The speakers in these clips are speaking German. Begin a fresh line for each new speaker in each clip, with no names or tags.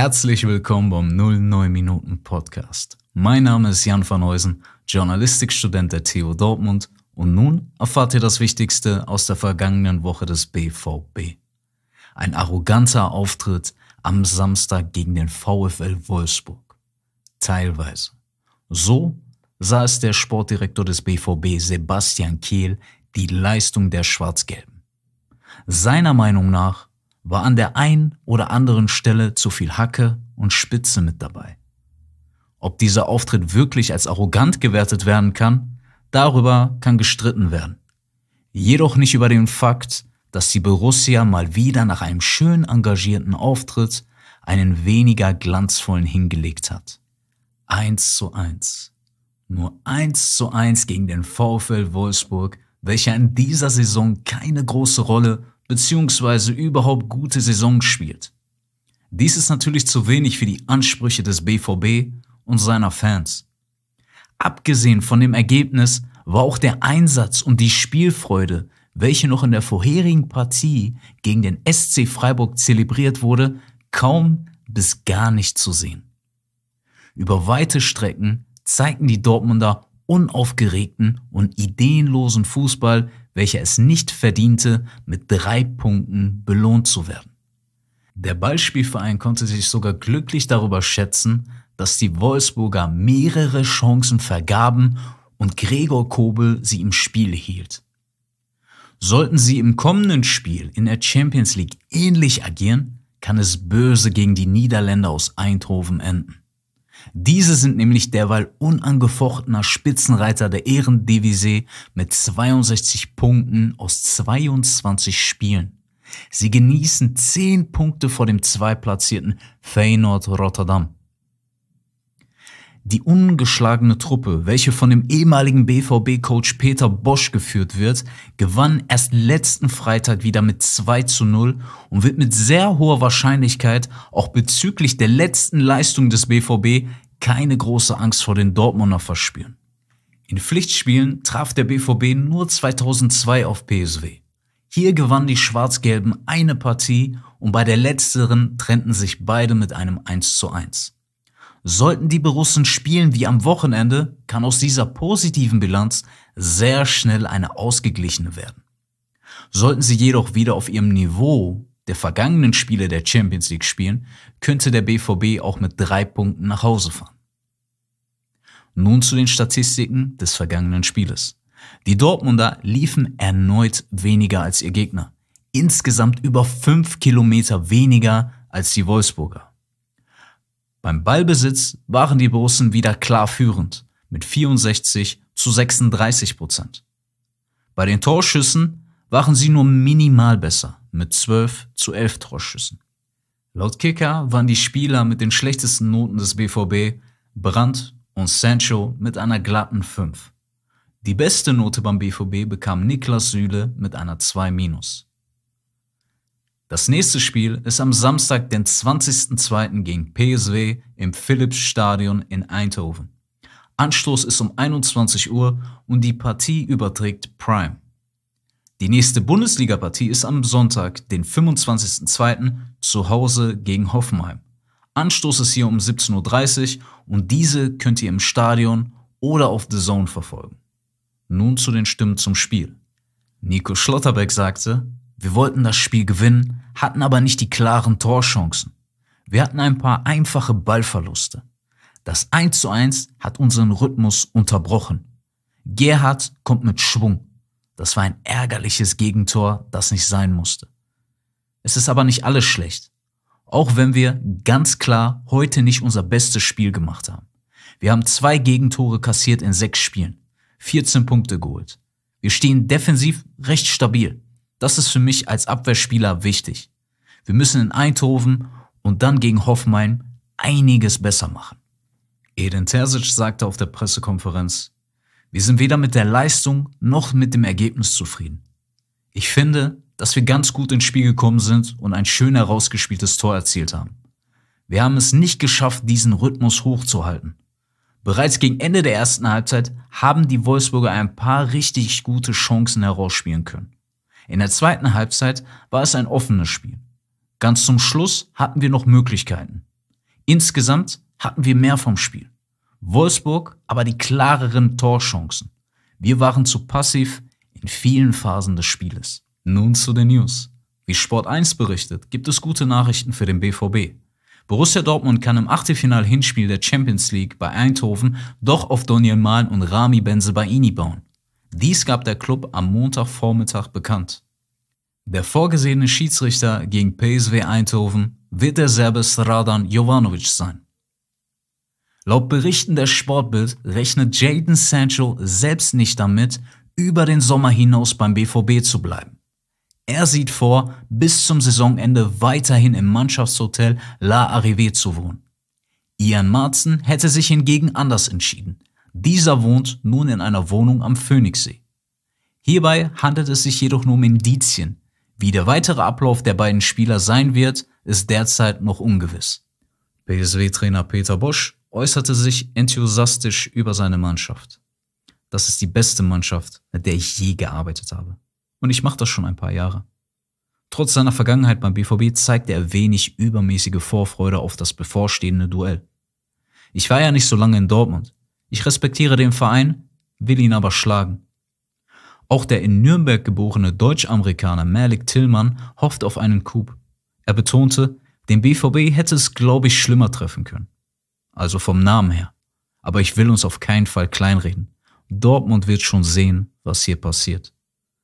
Herzlich willkommen beim 09 Minuten Podcast. Mein Name ist Jan van Heusen, Journalistikstudent der TU Dortmund und nun erfahrt ihr das Wichtigste aus der vergangenen Woche des BVB. Ein arroganter Auftritt am Samstag gegen den VfL Wolfsburg. Teilweise. So sah es der Sportdirektor des BVB Sebastian Kehl die Leistung der Schwarz-Gelben. Seiner Meinung nach war an der einen oder anderen Stelle zu viel Hacke und Spitze mit dabei. Ob dieser Auftritt wirklich als arrogant gewertet werden kann, darüber kann gestritten werden. Jedoch nicht über den Fakt, dass die Borussia mal wieder nach einem schön engagierten Auftritt einen weniger glanzvollen hingelegt hat. Eins zu eins. Nur eins zu eins gegen den VfL Wolfsburg, welcher in dieser Saison keine große Rolle bzw. überhaupt gute Saison spielt. Dies ist natürlich zu wenig für die Ansprüche des BVB und seiner Fans. Abgesehen von dem Ergebnis war auch der Einsatz und die Spielfreude, welche noch in der vorherigen Partie gegen den SC Freiburg zelebriert wurde, kaum bis gar nicht zu sehen. Über weite Strecken zeigten die Dortmunder unaufgeregten und ideenlosen Fußball, welcher es nicht verdiente, mit drei Punkten belohnt zu werden. Der Ballspielverein konnte sich sogar glücklich darüber schätzen, dass die Wolfsburger mehrere Chancen vergaben und Gregor Kobel sie im Spiel hielt. Sollten sie im kommenden Spiel in der Champions League ähnlich agieren, kann es böse gegen die Niederländer aus Eindhoven enden. Diese sind nämlich derweil unangefochtener Spitzenreiter der Ehrendivisie mit 62 Punkten aus 22 Spielen. Sie genießen 10 Punkte vor dem zweitplatzierten Feyenoord Rotterdam. Die ungeschlagene Truppe, welche von dem ehemaligen BVB-Coach Peter Bosch geführt wird, gewann erst letzten Freitag wieder mit 2 zu 0 und wird mit sehr hoher Wahrscheinlichkeit auch bezüglich der letzten Leistung des BVB keine große Angst vor den Dortmunder verspüren. In Pflichtspielen traf der BVB nur 2002 auf PSW. Hier gewannen die Schwarz-Gelben eine Partie und bei der letzteren trennten sich beide mit einem 1 zu 1. Sollten die Borussen spielen wie am Wochenende, kann aus dieser positiven Bilanz sehr schnell eine ausgeglichene werden. Sollten sie jedoch wieder auf ihrem Niveau der vergangenen Spiele der Champions League spielen, könnte der BVB auch mit drei Punkten nach Hause fahren. Nun zu den Statistiken des vergangenen Spieles. Die Dortmunder liefen erneut weniger als ihr Gegner. Insgesamt über fünf Kilometer weniger als die Wolfsburger. Beim Ballbesitz waren die Borussen wieder klar führend mit 64 zu 36 Prozent. Bei den Torschüssen waren sie nur minimal besser mit 12 zu 11 Torschüssen. Laut Kicker waren die Spieler mit den schlechtesten Noten des BVB Brandt und Sancho mit einer glatten 5. Die beste Note beim BVB bekam Niklas Süle mit einer 2-. Das nächste Spiel ist am Samstag, den 20.02. gegen PSW im Philips-Stadion in Eindhoven. Anstoß ist um 21 Uhr und die Partie überträgt Prime. Die nächste Bundesliga-Partie ist am Sonntag, den 25.02. zu Hause gegen Hoffenheim. Anstoß ist hier um 17.30 Uhr und diese könnt ihr im Stadion oder auf The Zone verfolgen. Nun zu den Stimmen zum Spiel. Nico Schlotterbeck sagte, wir wollten das Spiel gewinnen, hatten aber nicht die klaren Torchancen. Wir hatten ein paar einfache Ballverluste. Das 1 zu 1 hat unseren Rhythmus unterbrochen. Gerhard kommt mit Schwung. Das war ein ärgerliches Gegentor, das nicht sein musste. Es ist aber nicht alles schlecht. Auch wenn wir ganz klar heute nicht unser bestes Spiel gemacht haben. Wir haben zwei Gegentore kassiert in sechs Spielen. 14 Punkte geholt. Wir stehen defensiv recht stabil. Das ist für mich als Abwehrspieler wichtig. Wir müssen in Eindhoven und dann gegen Hoffenheim einiges besser machen. Eden Terzic sagte auf der Pressekonferenz, wir sind weder mit der Leistung noch mit dem Ergebnis zufrieden. Ich finde, dass wir ganz gut ins Spiel gekommen sind und ein schön herausgespieltes Tor erzielt haben. Wir haben es nicht geschafft, diesen Rhythmus hochzuhalten. Bereits gegen Ende der ersten Halbzeit haben die Wolfsburger ein paar richtig gute Chancen herausspielen können. In der zweiten Halbzeit war es ein offenes Spiel. Ganz zum Schluss hatten wir noch Möglichkeiten. Insgesamt hatten wir mehr vom Spiel. Wolfsburg aber die klareren Torchancen. Wir waren zu passiv in vielen Phasen des Spieles. Nun zu den News. Wie Sport 1 berichtet, gibt es gute Nachrichten für den BVB. Borussia Dortmund kann im Achtelfinal-Hinspiel der Champions League bei Eindhoven doch auf Daniel Mahn und Rami Benzebaini bauen. Dies gab der Club am Montagvormittag bekannt. Der vorgesehene Schiedsrichter gegen PSW Eindhoven wird der Serbe Sradan Jovanovic sein. Laut Berichten der Sportbild rechnet Jadon Sancho selbst nicht damit, über den Sommer hinaus beim BVB zu bleiben. Er sieht vor, bis zum Saisonende weiterhin im Mannschaftshotel La Arrivée zu wohnen. Ian Marzen hätte sich hingegen anders entschieden. Dieser wohnt nun in einer Wohnung am Phoenixsee. Hierbei handelt es sich jedoch nur um Indizien, wie der weitere Ablauf der beiden Spieler sein wird, ist derzeit noch ungewiss. psw trainer Peter Bosch äußerte sich enthusiastisch über seine Mannschaft. Das ist die beste Mannschaft, mit der ich je gearbeitet habe. Und ich mache das schon ein paar Jahre. Trotz seiner Vergangenheit beim BVB zeigte er wenig übermäßige Vorfreude auf das bevorstehende Duell. Ich war ja nicht so lange in Dortmund. Ich respektiere den Verein, will ihn aber schlagen. Auch der in Nürnberg geborene Deutsch-Amerikaner Malik Tillmann hofft auf einen Coup. Er betonte, den BVB hätte es, glaube ich, schlimmer treffen können. Also vom Namen her. Aber ich will uns auf keinen Fall kleinreden. Dortmund wird schon sehen, was hier passiert,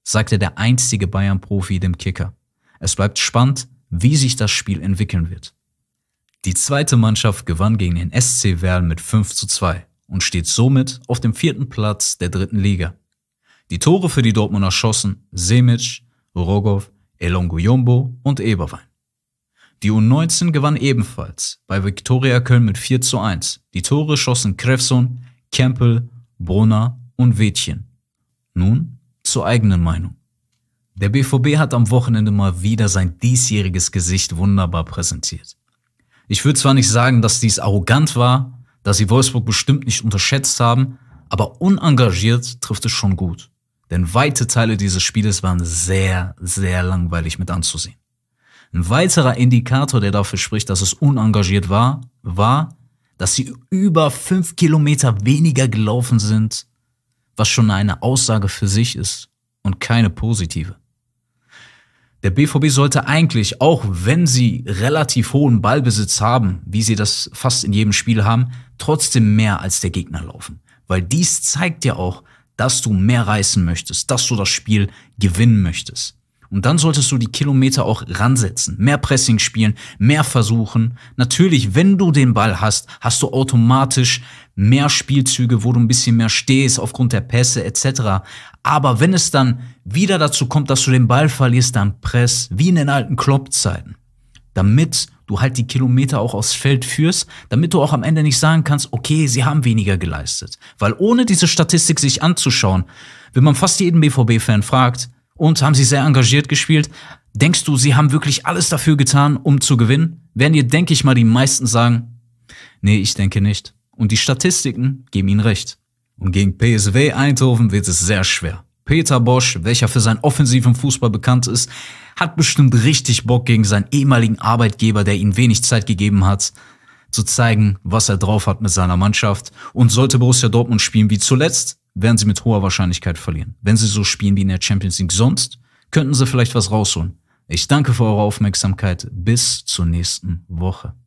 sagte der einstige Bayern-Profi dem Kicker. Es bleibt spannend, wie sich das Spiel entwickeln wird. Die zweite Mannschaft gewann gegen den SC Werl mit 5 zu 2 und steht somit auf dem vierten Platz der dritten Liga. Die Tore für die Dortmunder schossen Semic, Rogov, Elongoyombo und Eberwein. Die U19 gewann ebenfalls bei Viktoria Köln mit 4 zu 1. Die Tore schossen Krefson, Kempel, Brunner und Wädchen. Nun zur eigenen Meinung. Der BVB hat am Wochenende mal wieder sein diesjähriges Gesicht wunderbar präsentiert. Ich würde zwar nicht sagen, dass dies arrogant war, dass sie Wolfsburg bestimmt nicht unterschätzt haben, aber unengagiert trifft es schon gut. Denn weite Teile dieses Spieles waren sehr, sehr langweilig mit anzusehen. Ein weiterer Indikator, der dafür spricht, dass es unengagiert war, war, dass sie über fünf Kilometer weniger gelaufen sind, was schon eine Aussage für sich ist und keine positive. Der BVB sollte eigentlich, auch wenn sie relativ hohen Ballbesitz haben, wie sie das fast in jedem Spiel haben, trotzdem mehr als der Gegner laufen. Weil dies zeigt ja auch, dass du mehr reißen möchtest, dass du das Spiel gewinnen möchtest. Und dann solltest du die Kilometer auch ransetzen, mehr Pressing spielen, mehr versuchen. Natürlich, wenn du den Ball hast, hast du automatisch mehr Spielzüge, wo du ein bisschen mehr stehst aufgrund der Pässe etc. Aber wenn es dann wieder dazu kommt, dass du den Ball verlierst, dann press wie in den alten Kloppzeiten, zeiten damit du halt die Kilometer auch aufs Feld führst, damit du auch am Ende nicht sagen kannst, okay, sie haben weniger geleistet. Weil ohne diese Statistik sich anzuschauen, wenn man fast jeden BVB-Fan fragt, und haben sie sehr engagiert gespielt, denkst du, sie haben wirklich alles dafür getan, um zu gewinnen? Werden dir, denke ich mal, die meisten sagen, nee, ich denke nicht. Und die Statistiken geben ihnen recht. Und gegen PSW Eindhoven wird es sehr schwer. Peter Bosch, welcher für seinen offensiven Fußball bekannt ist, hat bestimmt richtig Bock gegen seinen ehemaligen Arbeitgeber, der ihm wenig Zeit gegeben hat, zu zeigen, was er drauf hat mit seiner Mannschaft. Und sollte Borussia Dortmund spielen wie zuletzt, werden sie mit hoher Wahrscheinlichkeit verlieren. Wenn sie so spielen wie in der Champions League sonst, könnten sie vielleicht was rausholen. Ich danke für eure Aufmerksamkeit. Bis zur nächsten Woche.